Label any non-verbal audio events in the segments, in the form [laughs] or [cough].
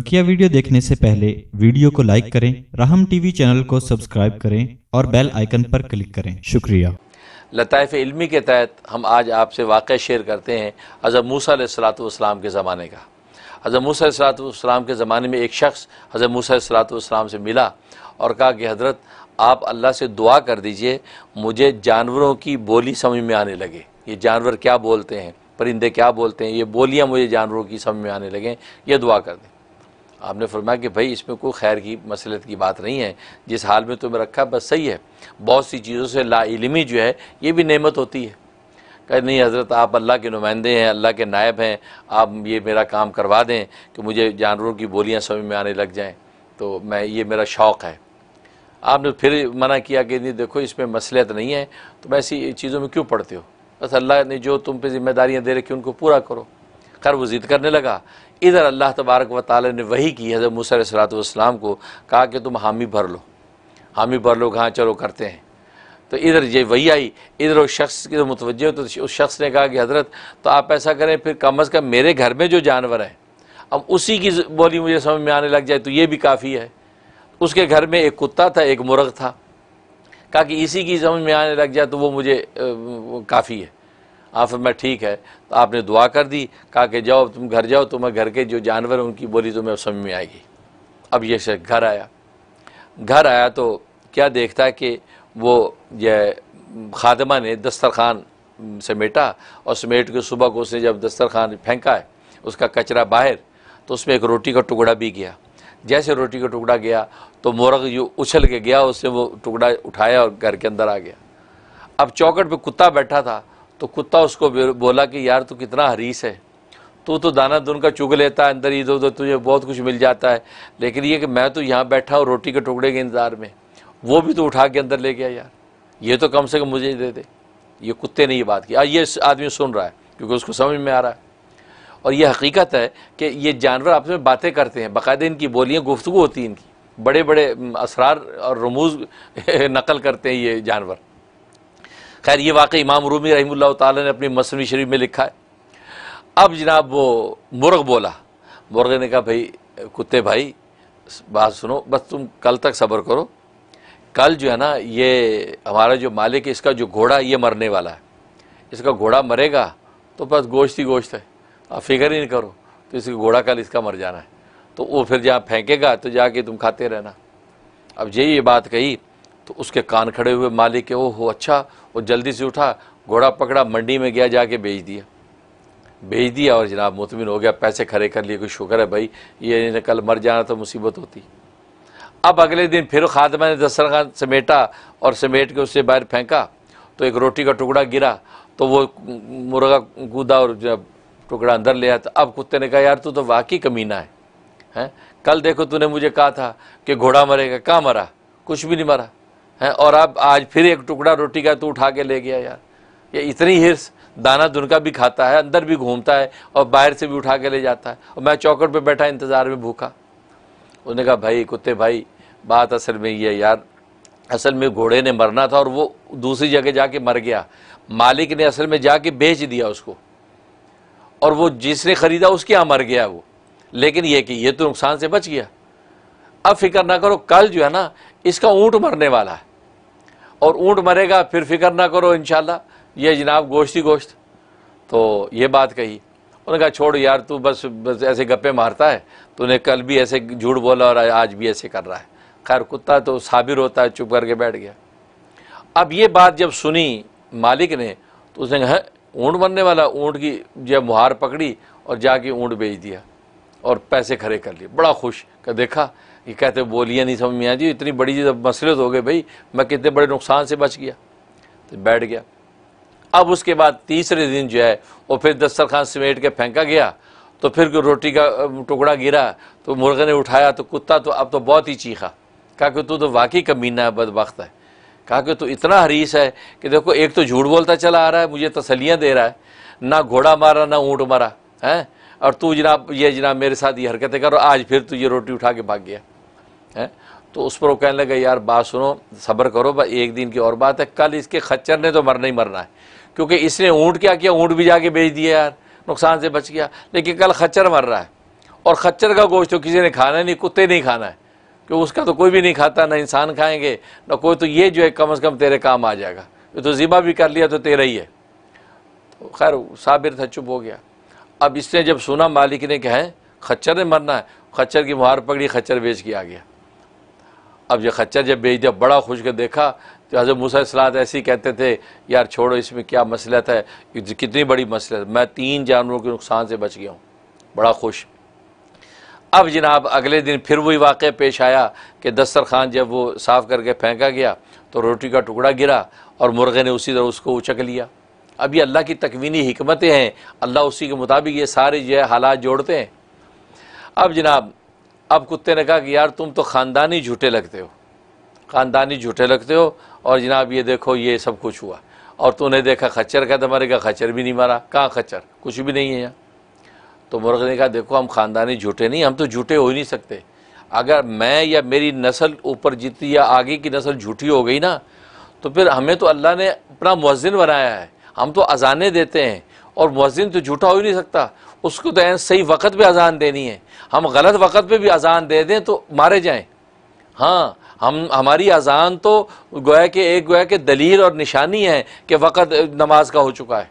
बकिया वीडियो देखने से पहले वीडियो को लाइक करें राहम टीवी चैनल को सब्सक्राइब करें और बेल आइकन पर क्लिक करें शुक्रिया लताइफ इल्मी के तहत हम आज आपसे वाक़ शेयर करते हैं अजब मूसा सलातम के ज़माने का अज़ब मूसा सलातम के ज़माने में एक शख्स हज़रत मूसा सलातम से मिला और कहा कि हज़रत आप अल्लाह से दुआ कर दीजिए मुझे जानवरों की बोली समझ में आने लगे ये जानवर क्या बोलते हैं परिंदे क्या बोलते हैं ये बोलियाँ मुझे जानवरों की समझ में आने लगें यह दुआ कर दें आपने फरमाया कि भाई इसमें कोई खैर की मसलत की बात नहीं है जिस हाल में तुम्हें रखा बस सही है बहुत सी चीज़ों से लाइलमी जो है ये भी नमत होती है कह नहीं हज़रत आप अल्लाह के नुमाइंदे हैं अल्लाह के नायब हैं आप ये मेरा काम करवा दें कि मुझे जानवरों की बोलियाँ समझ में आने लग जाएँ तो मैं ये मेरा शौक़ है आपने फिर मना किया कि नहीं देखो इसमें मसलियत नहीं है तुम तो ऐसी चीज़ों में क्यों पढ़ते हो बस अल्लाह ने जो तुम पे ज़िम्मेदारियाँ दे रखी उनको पूरा करो खैर वो करने लगा इधर अल्लाह तबारक व ताल ने वही की हज़र मूसा सलातम को कहा कि तुम हामी भर लो हामी भर लो कहाँ चलो करते हैं तो इधर ये वही आई इधर उस शख्स की तो मुतवजह तो उस शख्स ने कहा कि हज़रत तो आप ऐसा करें फिर कम अज़ कम मेरे घर में जो जानवर हैं अब उसी की बोली मुझे समझ में आने लग जाए तो ये भी काफ़ी है उसके घर में एक कुत्ता था एक मुर्ग था कहा कि इसी की समझ में आने लग जाए तो वो मुझे काफ़ी है आप हाँ, मैं ठीक है तो आपने दुआ कर दी कहा कि जाओ तुम घर जाओ तुम्हें तो घर के जो जानवर हैं उनकी बोली तुम्हें तो समझ में आएगी अब ये शख्स घर आया घर आया तो क्या देखता है कि वो यह खादमा ने दस्तरखान समेटा और समेट के सुबह को उसने जब दस्तरखान फेंका है उसका कचरा बाहर तो उसमें एक रोटी का टुकड़ा भी गया जैसे रोटी का टुकड़ा गया तो मोरग जो उछल के गया उससे वो टुकड़ा उठाया और घर के अंदर आ गया अब चौकट पे कुत्ता बैठा था तो कुत्ता उसको बोला कि यार तू कितना हरीस है तू तो दाना दुन का चुग लेता है अंदर इधर उधर तुझे बहुत कुछ मिल जाता है लेकिन ये कि मैं तो यहाँ बैठा हूँ रोटी के टुकड़े के इंतज़ार में वो भी तो उठा के अंदर ले गया यार ये तो कम से कम मुझे दे दे ये कुत्ते ने ये बात की ये आदमी सुन रहा है क्योंकि उसको समझ में आ रहा है और ये हकीकत है कि ये जानवर आपस में बातें करते हैं बाकायदे इनकी बोलियाँ गुफ्तु होती हैं इनकी बड़े बड़े असरार और रमूज [laughs] नकल करते हैं ये जानवर खैर ये वाकई इमाम रूमी रही ताली ने अपनी मसनवी शरीफ में लिखा है अब जनाब वो मुर्ग बोला मुर्ग ने कहा भाई कुत्ते भाई बात सुनो बस तुम कल तक सब्र करो कल जो है ना ये हमारा जो मालिक है इसका जो घोड़ा ये मरने वाला है इसका घोड़ा मरेगा तो बस गोश्त ही गोश्त है आप फिक्र ही नहीं करो तो इसका घोड़ा कल इसका मर जाना है तो वो फिर जहाँ फेंकेगा तो जाके तुम खाते रहना अब यही ये बात कही तो उसके कान खड़े हुए मालिक के ओ हो अच्छा वो जल्दी से उठा घोड़ा पकड़ा मंडी में गया जाके बेच दिया भेज दिया और जनाब मुतमिन हो गया पैसे खड़े कर लिए कोई शुक्र है भाई ये कल मर जाना तो मुसीबत होती अब अगले दिन फिर खादमा ने दस्तरखान समेटा और समेट के उससे बाहर फेंका तो एक रोटी का टुकड़ा गिरा तो वो मुर्गा कूदा और जब टुकड़ा अंदर ले आया तो अब कुत्ते ने कहा यार तू तो वाकई कमीना है हैं कल देखो तूने मुझे कहा था कि घोड़ा मरेगा कहाँ मरा कुछ भी नहीं मरा हैं और अब आज फिर एक टुकड़ा रोटी का तो उठा के ले गया यार ये इतनी हिर्स दाना दुनका भी खाता है अंदर भी घूमता है और बाहर से भी उठा के ले जाता है और मैं चौकट पे बैठा इंतज़ार में भूखा उसने कहा भाई कुत्ते भाई बात असल में ये यार असल में घोड़े ने मरना था और वो दूसरी जगह जाके मर गया मालिक ने असल में जाके बेच दिया उसको और वो जिसने ख़रीदा उसके यहाँ मर गया वो लेकिन ये कि ये तो नुकसान से बच गया अब फिक्र ना करो कल जो है ना इसका ऊँट मरने वाला है और ऊंट मरेगा फिर फिक्र ना करो इन ये जनाब गोश्त ही गोश्त तो ये बात कही उन्होंने कहा छोड़ यार तू बस बस ऐसे गप्पे मारता है तूने कल भी ऐसे झूठ बोला और आज भी ऐसे कर रहा है खैर कुत्ता तो साबिर होता है चुप करके बैठ गया अब ये बात जब सुनी मालिक ने तो उसने कहा हाँ, ऊँट बनने वाला ऊँट की जब मुहार पकड़ी और जाके ऊँट बेच दिया और पैसे खड़े कर लिए बड़ा खुश कर देखा ये कहते बोलियाँ नहीं समझ में आती इतनी बड़ी चीज़ मसलत हो गई भाई मैं कितने बड़े नुकसान से बच गया तो बैठ गया अब उसके बाद तीसरे दिन जो है वो फिर दस्तरखान समेट के फेंका गया तो फिर रोटी का टुकड़ा गिरा तो मुर्गे ने उठाया तो कुत्ता तो अब तो बहुत ही चीखा कहा कि तू तो वाकई कमीना है बदबख्त है कहा कि तू इतना हरीस है कि देखो एक तो झूठ बोलता चला आ रहा है मुझे तसलियाँ दे रहा है ना घोड़ा मारा ना ऊँट मारा है और तू जनाब ये जनाब मेरे साथ ये हरकतें करो आज फिर तू ये रोटी उठा के भाग गया है तो उस पर वो कहने लगे यार बात सुनो सब्र करो बस एक दिन की और बात है कल इसके खच्चर ने तो मरना ही मरना है क्योंकि इसने ऊँट क्या किया ऊँट भी जाके बेच दिया यार नुकसान से बच गया लेकिन कल खच्चर मर रहा है और खच्चर का गोश्त तो किसी ने खाना नहीं कुत्ते नहीं खाना है क्योंकि उसका तो कोई भी नहीं खाता ना इंसान खाएंगे ना कोई तो ये जो है कम अज़ कम तेरे काम आ जाएगा ये तो ज़िबा भी कर लिया तो तेरा ही है तो खैर साबिर था चुप हो गया अब इसने जब सुना मालिक ने कहें खच्चर ने मरना है खच्चर की मुहार पकड़ी खच्चर बेच के आ गया अब ये खच्चर जब बेच दिया बड़ा खुश के देखा तो हज़रत मूसा सलात ऐसे ही कहते थे यार छोड़ो इसमें क्या मसलत है कितनी बड़ी मसलत मैं तीन जानवरों के नुकसान से बच गया हूँ बड़ा खुश अब जनाब अगले दिन फिर वही वाक़ पेश आया कि दस्तरखान जब वो साफ़ करके फेंका गया तो रोटी का टुकड़ा गिरा और मुर्गे ने उसी तरह उसको उचक लिया अब ये अल्लाह की तकवीनी हमतें हैं अल्लाह उसी के मुताबिक ये सारे जो है हालात जोड़ते हैं अब जनाब अब कुत्ते ने कहा कि यार तुम तो ख़ानदानी झूठे लगते हो ख़ानदानी झूठे लगते हो और जनाब ये देखो ये सब कुछ हुआ और तूने देखा खच्चर का तो कहा खच्चर भी नहीं मारा कहाँ खच्चर कुछ भी नहीं है यहाँ तो मुर्ग ने कहा देखो हम ख़ानदानी झूठे नहीं हम तो झूठे हो ही नहीं सकते अगर मैं या मेरी नस्ल ऊपर जीती या आगे की नस्ल झूठी हो गई ना तो फिर हमें तो अल्लाह ने अपना मुजिन बनाया है हम तो अजाने देते हैं और मुजिन तो झूठा हो ही नहीं सकता उसको तो सही वक़्त पे अजान देनी है हम गलत वक़्त पे भी अजान दे दें तो मारे जाएं हाँ हम हमारी अजान तो गोया के एक गोया के दलील और निशानी है कि वक़्त नमाज का हो चुका है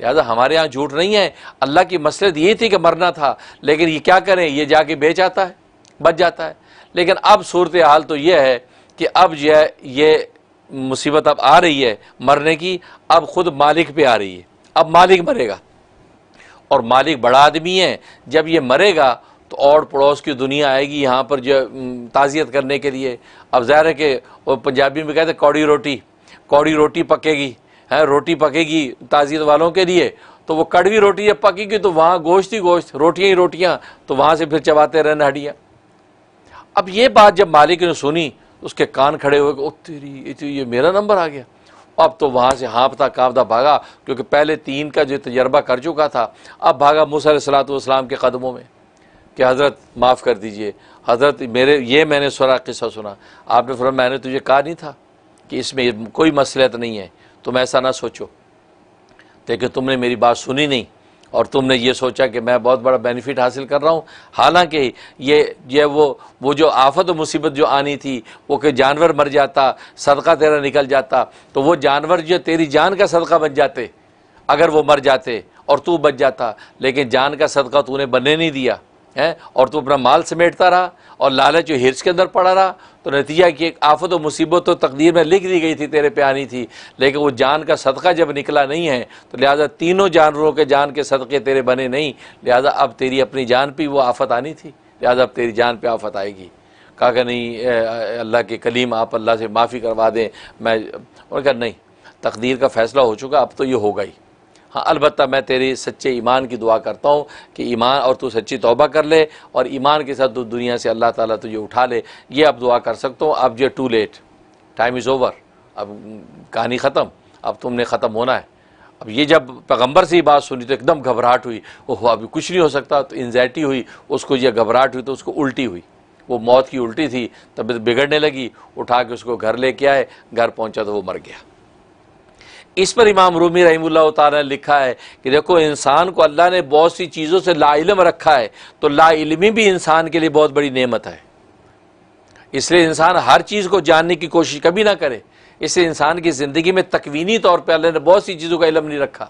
लिहाजा हमारे यहाँ झूठ नहीं है अल्लाह की मसलत ये थी कि मरना था लेकिन ये क्या करें ये जाके बेच आता है बच जाता है लेकिन अब सूरत हाल तो यह है कि अब जो है ये मुसीबत अब आ रही है मरने की अब खुद मालिक पे आ रही है अब मालिक मरेगा और मालिक बड़ा आदमी है जब ये मरेगा तो और पड़ोस की दुनिया आएगी यहाँ पर जो ताज़ियत करने के लिए अब ज़ाहिर है कि पंजाबी में कहते कौड़ी रोटी कौड़ी रोटी पकेगी है रोटी पकेगी ताज़ियत वालों के लिए तो वो कड़वी रोटी जब पकेगी तो वहाँ गोश्त ही गोश्त रोटियाँ ही रोटियाँ तो वहाँ से फिर चबाते रहना हड्डियाँ अब ये बात जब मालिक ने सुनी तो उसके कान खड़े हुए ओ तेरी ये तो, मेरा नंबर आ गया अब तो वहाँ से हाँपता कांपता भागा क्योंकि पहले तीन का जो तजर्बा कर चुका था अब भागा मूसा सलाम के कदमों में कि हज़रत माफ़ कर दीजिए हज़रत मेरे ये मैंने सुरा किस्सा सुना आपने फरमा मैंने तुझे कहा नहीं था कि इसमें कोई मसलियत नहीं है तुम ऐसा ना सोचो देखिए तुमने मेरी बात सुनी नहीं और तुमने ये सोचा कि मैं बहुत बड़ा बेनिफिट हासिल कर रहा हूँ हालांकि ये ये वो वो जो आफत और मुसीबत जो आनी थी वो कि जानवर मर जाता सदका तेरा निकल जाता तो वो जानवर जो तेरी जान का सदका बन जाते अगर वो मर जाते और तू बच जाता लेकिन जान का सदका तूने बनने नहीं दिया हैं और तो अपना माल समेटता रहा और लालच हिर्स के अंदर पड़ा रहा तो नतीजा कि एक आफत और मुसीबत तो तकदीर में लिख दी गई थी तेरे पे आनी थी लेकिन वो जान का सदका जब निकला नहीं है तो लिहाजा तीनों जानवरों के जान के सदक़े तेरे बने नहीं लिहाजा अब तेरी अपनी जान पर वो आफत आनी थी लिहाजा अब तेरी जान पर आफत आएगी कहा कि नहीं अल्लाह के कलीम आप अल्लाह से माफ़ी करवा दें मैं उन्होंने कहा नहीं तकदीर का फ़ैसला हो चुका अब तो ये होगा ही हाँ अलबत्त मैं तेरी सच्चे ईमान की दुआ करता हूँ कि ईमान और तू सच्ची तोबा कर ले और ईमान के साथ तू दुनिया से अल्लाह ताला तुझे उठा ले ये अब दुआ कर सकता हूँ अब ये too late time is over अब कहानी ख़त्म अब तुमने ख़त्म होना है अब ये जब पैगंबर से ही बात सुनी तो एकदम घबराहट हुई ओह अभी कुछ नहीं हो सकता तो एनजाइटी हुई उसको यह घबराहट हुई तो उसको उल्टी हुई वो मौत की उल्टी थी तबीयत बिगड़ने लगी उठा के उसको घर लेके आए घर पहुँचा तो वो मर गया इस पर इमाम रूमी रही ने लिखा है कि देखो इंसान को अल्लाह ने बहुत सी चीज़ों से लाइलम रखा है तो लाइलमी भी इंसान के लिए बहुत बड़ी नेमत है इसलिए इंसान हर चीज़ को जानने की कोशिश कभी ना करे इसलिए इंसान की ज़िंदगी में तकवीनी तौर पर अल्लाह ने बहुत सी चीज़ों का इलम नहीं रखा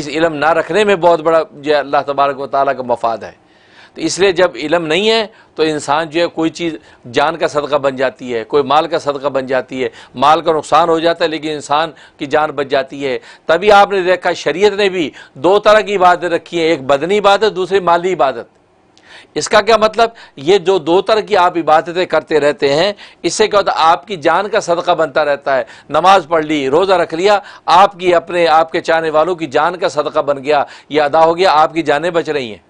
इस इलम ना रखने में बहुत बड़ा जो अल्लाह तबारक व ताली का मफाद है तो इसलिए जब इलम नहीं है तो इंसान जो है कोई चीज़ जान का सदका बन जाती है कोई माल का सदका बन जाती है माल का नुकसान हो जाता है लेकिन इंसान की जान बच जाती है तभी आपने देखा शरीयत ने भी दो तरह की इबादत रखी है एक बदनी इबादत दूसरी माली इबादत इसका क्या मतलब ये जो दो तरह की आप इबादतें करते रहते हैं इससे क्या होता है आपकी जान का सदका बनता रहता है नमाज पढ़ ली रोज़ा रख लिया आपकी अपने आपके चाहने वालों की जान का सदका बन गया यह अदा हो गया आपकी जानें बच रही हैं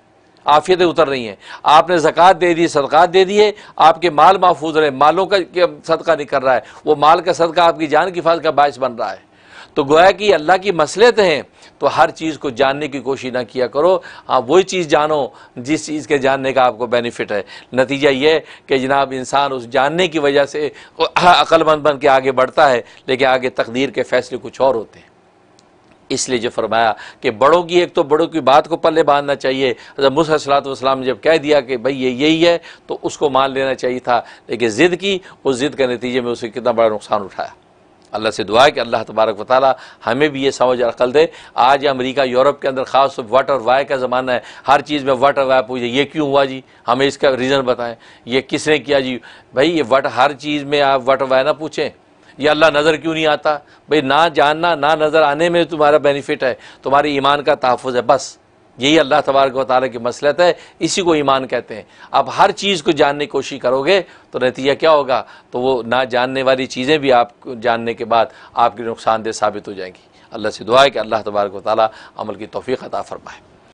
आफियतें उतर रही हैं आपने ज़क़़त दे दी सदक़ात दे दिए आपके माल महफूज रहे मालों का सदका नहीं कर रहा है वो माल का सदका आपकी जान की हिफाजत का बायस बन रहा है तो गोया कि अल्लाह की मसलत हैं तो हर चीज़ को जानने की कोशिश ना किया करो हाँ वही चीज़ जानो जिस चीज़ के जानने का आपको बेनिफिट है नतीजा ये कि जनाब इंसान उस जानने की वजह से अक्लमंद बन के आगे बढ़ता है लेकिन आगे तकदीर के फ़ैसले कुछ और होते हैं इसलिए जो फरमाया कि बड़ों की एक तो बड़ों की बात को पल्ले बांधना चाहिए जब मूसलात वसलाम जब कह दिया कि भाई ये यही है तो उसको मान लेना चाहिए था लेकिन ज़िद की उस ज़िद के नतीजे में उसे कितना बड़ा नुकसान उठाया अल्लाह से दुआ है कि अल्लाह तबारक वाली हमें भी ये समझ अकल दे आज अमेरिका यूरोप के अंदर खास वट और वाय का ज़माना है हर चीज़ में वट और वाय पूछे ये क्यों हुआ जी हमें इसका रीज़न बताएं ये किसने किया जी भाई ये वट हर चीज़ में आप वट वाय ना पूछें या अल्लाह नज़र क्यों नहीं आता भाई ना जानना ना नज़र आने में तुम्हारा बेनिफिट है तुम्हारे ईमान का तहफ़ है बस यही अल्लाह तबारक वाली की मसलत है इसी को ईमान कहते हैं आप हर चीज़ को जानने की कोशिश करोगे तो नतीजा क्या होगा तो वो ना जानने वाली चीज़ें भी आप जानने के बाद आपके नुकसानदेह साबित हो जाएंगी अल्लाह से दुआ है कि अल्लाह तबारक वाली अमल की तोफ़ी अता फ़रमाए